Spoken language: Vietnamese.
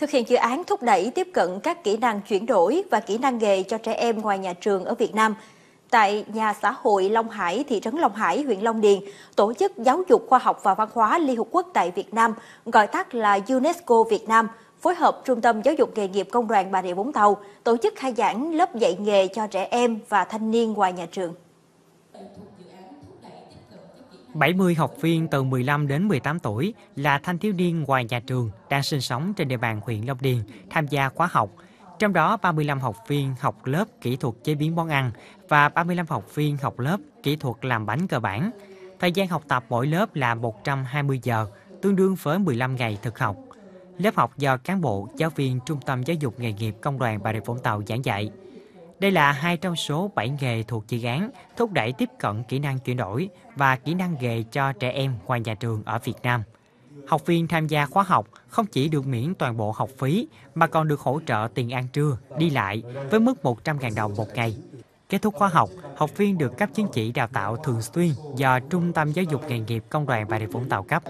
thực hiện dự án thúc đẩy tiếp cận các kỹ năng chuyển đổi và kỹ năng nghề cho trẻ em ngoài nhà trường ở Việt Nam. Tại nhà xã hội Long Hải, thị trấn Long Hải, huyện Long Điền, Tổ chức Giáo dục Khoa học và Văn hóa Liên Hợp Quốc tại Việt Nam, gọi tắt là UNESCO Việt Nam, phối hợp Trung tâm Giáo dục Nghề nghiệp Công đoàn Bà Rịa Vũng Tàu tổ chức khai giảng lớp dạy nghề cho trẻ em và thanh niên ngoài nhà trường. 70 học viên từ 15 đến 18 tuổi là thanh thiếu niên ngoài nhà trường đang sinh sống trên địa bàn huyện Long Điền tham gia khóa học. Trong đó 35 học viên học lớp kỹ thuật chế biến món ăn và 35 học viên học lớp kỹ thuật làm bánh cơ bản. Thời gian học tập mỗi lớp là 120 giờ, tương đương với 15 ngày thực học. Lớp học do cán bộ, giáo viên Trung tâm Giáo dục Nghề nghiệp Công đoàn Bà Rịa Vũng Tàu giảng dạy. Đây là hai trong số 7 nghề thuộc dự án thúc đẩy tiếp cận kỹ năng chuyển đổi và kỹ năng nghề cho trẻ em ngoài nhà trường ở Việt Nam. Học viên tham gia khóa học không chỉ được miễn toàn bộ học phí mà còn được hỗ trợ tiền ăn trưa, đi lại với mức 100.000 đồng một ngày. Kết thúc khóa học, học viên được cấp chứng chỉ đào tạo thường xuyên do Trung tâm Giáo dục Nghề nghiệp Công đoàn Bà Rịa Vũng Tàu cấp.